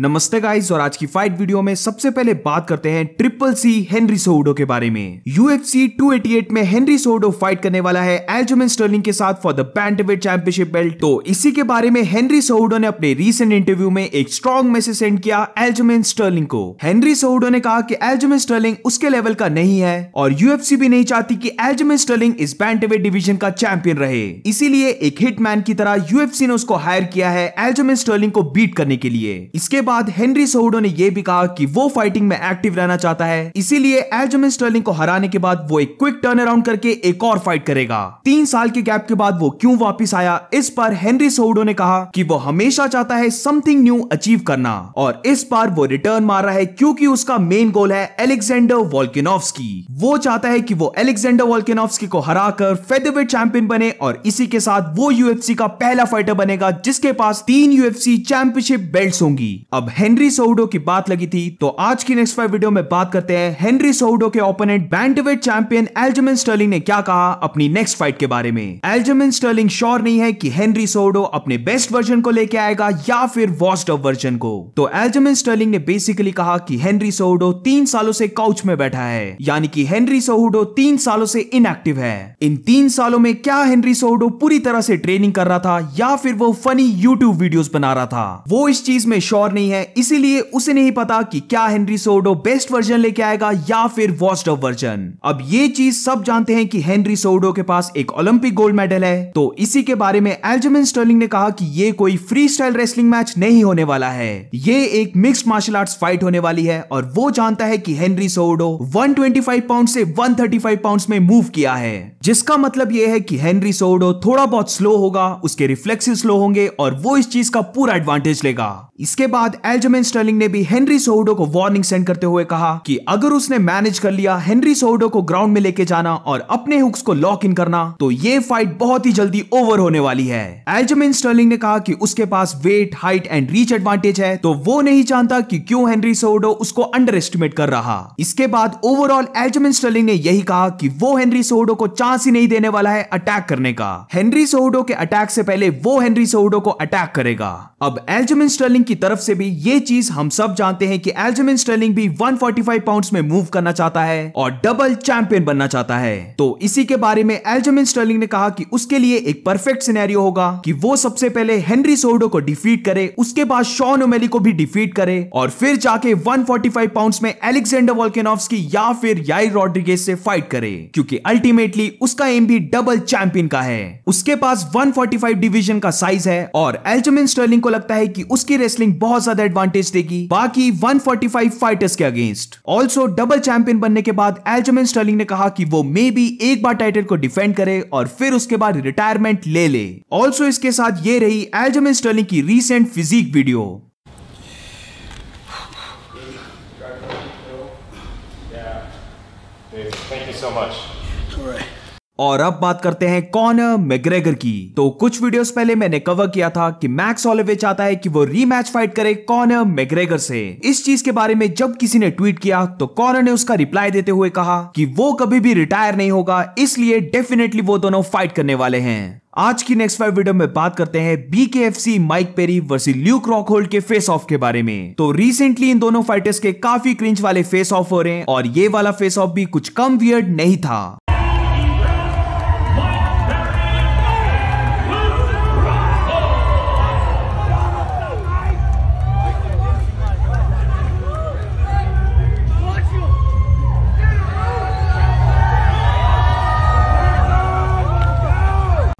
नमस्ते गाइस और आज की फाइट वीडियो में सबसे पहले बात करते हैं ट्रिपल सी हेनरी सोडो के बारे में यूएफसी 288 में हेनरी सोडो फाइट करने वाला है एल्जमिन स्टर्लिंग के साथ for the bantamweight championship belt तो इसी के बारे में हेनरी सोडो ने अपने रीसेंट इंटरव्यू में एक स्ट्रॉन्ग मैसेज सेंड किया एल्जमिन स्टर्लिंग को हेनरी सोडो ने कहा की एल्जमिन स्टर्लिंग उसके लेवल का नहीं है और यूएफसी भी नहीं चाहती की एल्जमिन स्टर्लिंग इस बैंटवेट डिविजन का चैंपियन रहे इसीलिए एक हिटमैन की तरह यूएफसी ने उसको हायर किया है एल्जमिन स्टर्लिंग को बीट करने के लिए इसके बाद हेनरी सोडो ने यह भी कहा कि वो फाइटिंग में एक्टिव रहना चाहता है इसीलिए एल्जमिन स्टर्लिंग को हराने के बाद वो एक क्विक टर्न अराउंड करके एक और फाइट करेगा तीन साल के गैप के बाद वो क्यों वापस आया इस पर हेनरी सोडो ने कहा कि वो हमेशा चाहता है समथिंग न्यू अचीव करना और इस बार वो रिटर्न मार रहा है क्योंकि उसका मेन गोल है एलेक्सेंडर वॉल्किनोव्स्की वो चाहता है कि वो एलेक्सेंडर वॉल्किनोव्स्की को हरा कर फेदरवेट चैंपियन बने और इसी के साथ वो यूएफसी का पहला फाइटर बनेगा जिसके पास तीन यूएफसी चैंपियनशिप बेल्ट होंगी अब हेनरी सोउडो की बात लगी थी तो आज की नेक्स्ट फाइव वीडियो में बात करते हैं हेनरी सोउडो के opponent bantamweight champion Aljamain Sterling ने क्या कहा अपनी नेक्स्ट फाइट के बारे में एल्जमिन स्टर्लिंग श्योर नहीं है कि हेनरी सोउडो अपने बेस्ट वर्जन को लेके आएगा या फिर वॉस्ट अप वर्जन को तो एल्जमिन स्टर्लिंग ने बेसिकली कहा कि हेनरी सोउडो तीन सालों से काउच में बैठा है यानी कि हेनरी सोउडो तीन सालों से इनएक्टिव है इन तीन सालों में क्या हेनरी सोउडो पूरी तरह से ट्रेनिंग कर रहा था या फिर वो फनी यूट्यूब वीडियो बना रहा था वो इस चीज में श्योर नहीं नहीं है इसीलिए उसे नहीं पता कि क्या हेनरी सोडो बेस्ट वर्जन लेके आएगा या फिर वॉस्ट ऑफ वर्जन अब ये चीज सब जानते हैं कि हेनरी सोडो के पास एक ओलंपिक गोल्ड मेडल है तो इसी के बारे में एल्जमिन स्टर्लिंग ने कहा कि ये कोई फ्री स्टाइल रेसलिंग मैच नहीं होने वाला है ये एक मिक्स्ड मार्शल आर्ट्स फाइट होने वाली है और वो जानता है कि हेनरी सोडो 125 पाउंड से 135 पाउंड में मूव किया है जिसका मतलब यह है कि हेनरी सोडो थोड़ा बहुत स्लो होगा उसके रिफ्लेक्सिव स्लो होंगे और वो इस चीज का पूरा एडवांटेज लेगा इसके बाद बाद एल्जमेन स्टर्लिंग ने भी हेनरी सोहडो को वार्निंग सेंड करते हुए कहा कि अगर उसने मैनेज कर लिया हेनरी सोहडो को ग्राउंड में लेके जाना और अपने हुक्स को लॉक इन करना तो ये फाइट बहुत ही जल्दी ओवर होने वाली है एल्जमेन स्टर्लिंग ने कहा कि उसके पास weight height and reach advantage है तो वो नहीं जानता कि क्यों हेनरी सोहडो उसको अंडर एस्टिमेट कर रहा इसके बाद ओवरऑल एल्जमिन स्टर्लिंग ने यही कहा कि वो हेनरी सोहडो को चांस ही नहीं देने वाला है अटैक करने का हेनरी सोहडो के अटैक से पहले वो हेनरी सोहडो को अटैक करेगा अब एल्जमिन स्टर्लिंग की तरफ से भी ये चीज हम सब जानते हैं कि एल्जमिन स्टर्लिंग भी 145 पाउंड्स में मूव करना चाहता है और डबल चैंपियन बनना चाहता है तो इसी के बारे में एल्जमिन स्टर्लिंग ने कहा कि उसके लिए एक परफेक्ट सिनेरियो होगा कि वो सबसे पहले हेनरी सोर्डो को डिफीट करे उसके बाद शॉन ओमेली को भी डिफीट करे और फिर जाके 145 पाउंड्स में एलेक्सेंडर वॉल्केनोव्स्की या फिर याई रॉड्रिगेज से फाइट करे क्योंकि अल्टीमेटली उसका एम भी डबल चैंपियन का है उसके पास 145 डिवीजन का साइज है और एल्जमिन स्टर्लिंग को लगता है कि उसकी रेसलिंग बहुत ज्यादा एडवांटेज देगी बाकी 145 फाइटर्स के अगेंस्ट ऑल्सो डबल चैंपियन बनने के बाद एल्जमिन स्टर्लिंग ने कहा कि वो मे बी एक बार टाइटल को डिफेंड करे और फिर उसके बाद रिटायरमेंट ले ले ऑल्सो इसके साथ ये रही एल्जमिन स्टर्लिंग की recent physique video Thank you so much. All right. और अब बात करते हैं कॉन मैग्रेगर की तो कुछ वीडियोस पहले मैंने कवर किया था कि मैक्स ऑलिवे चाहता है कि वो रीमैच फाइट करे कॉन मैग्रेगर से इस चीज के बारे में जब किसी ने ट्वीट किया तो कॉनर ने उसका रिप्लाई देते हुए कहा कि वो कभी भी रिटायर नहीं होगा इसलिए डेफिनेटली वो दोनों फाइट करने वाले हैं आज की नेक्स्ट फाइव वीडियो में बात करते हैं BKFC Mike Perry versus Luke Rockhold के फेस ऑफ के बारे में तो रिसेंटली इन दोनों फाइटर्स के काफी क्रिंच वाले फेस ऑफ हो रहे हैं और ये वाला फेस ऑफ भी कुछ कम वियर्ड नहीं था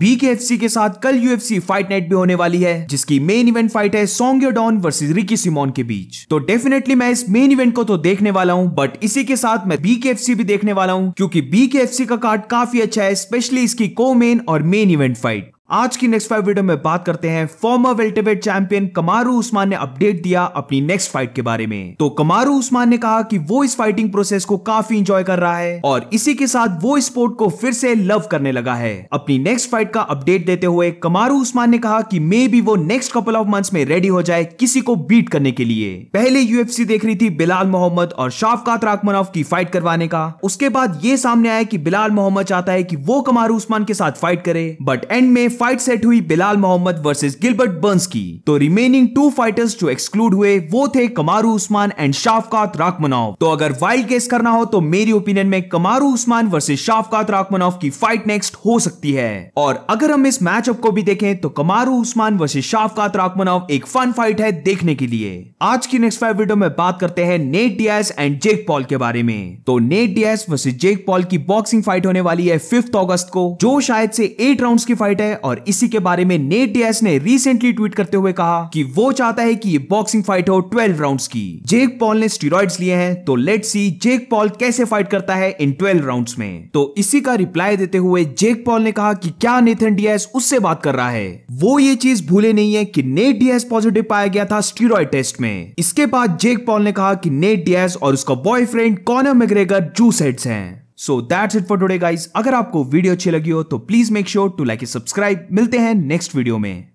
बीकेएफसी के साथ कल यूएफसी फाइट नाइट भी होने वाली है जिसकी मेन इवेंट फाइट है Song Yadong versus Ricky Simon के बीच तो डेफिनेटली मैं इस मेन इवेंट को तो देखने वाला हूँ बट इसी के साथ मैं बीकेएफसी भी देखने वाला हूँ क्योंकि बीकेएफसी का कार्ड काफी अच्छा है स्पेशली इसकी को मेन और मेन इवेंट फाइट आज की नेक्स्ट फाइट वीडियो में बात करते हैं former welterweight champion Kamaru Usman ने अपडेट दिया अपनी नेक्स्ट फाइट के बारे में तो कमारू उस्मान ने कहा कि वो इस फाइटिंग प्रोसेस को काफी इंजॉय कर रहा है और इसी के साथ वो स्पोर्ट को फिर से लव करने लगा है अपनी नेक्स्ट फाइट का अपडेट देते हुए कमारू उस्मान ने कहा की मे बी वो नेक्स्ट कपल ऑफ मंथ में रेडी हो जाए किसी को बीट करने के लिए पहले यू देख रही थी बिलाल मोहम्मद और शाफकात राकमनोफ की फाइट करवाने का उसके बाद ये सामने आया की बिलाल मोहम्मद चाहता है की वो कमारू उस्मान के साथ फाइट करे बट एंड में फाइट सेट हुई Belal Muhammad versus Gilbert Burns की तो रिमेनिंग टू फाइटर्स जो एक्सक्लूड हुए वो थे कमारू उस्मान एंड शाफकात राकमनोव तो अगर वाइल्ड केस करना हो तो मेरी ओपिनियन में कमारू उस्मान वर्सेस शाफकात राकमनोव की फाइट नेक्स्ट हो सकती है और अगर हम इस मैचअप को भी देखें तो कमारू उस्मान वर्सेस शाफकात राकमनोव एक फन फाइट है देखने के लिए आज की नेक्स्ट फाइव वीडियो में बात करते हैं Nate Diaz and Jake Paul के बारे में तो Nate Diaz versus Jake Paul की बॉक्सिंग फाइट होने वाली है फिफ्थ अगस्त को जो शायद से एट राउंड की फाइट है और इसी के बारे में नेट डियास ने रिसेंटली ट्वीट करते हुए कहा कि वो चाहता है कि ये बॉक्सिंग फाइट हो 12 राउंड्स की जेक पॉल ने स्टीरोइड्स लिए हैं तो लेट सी जेक पॉल कैसे फाइट करता है इन 12 राउंड्स में तो इसी का रिप्लाई देते हुए जेक पॉल ने कहा कि क्या नेथन डियास उससे बात कर रहा है वो ये चीज भूले नहीं है कि नेट डियास पॉजिटिव पाया गया था स्टीरोइड टेस्ट में इसके बाद जेक पॉल ने कहा कि नेट डियास और उसका boyfriend Conor McGregor juice heads हैं so that's it for today guys अगर आपको वीडियो अच्छी लगी हो तो please make sure to like subscribe मिलते हैं नेक्स्ट वीडियो में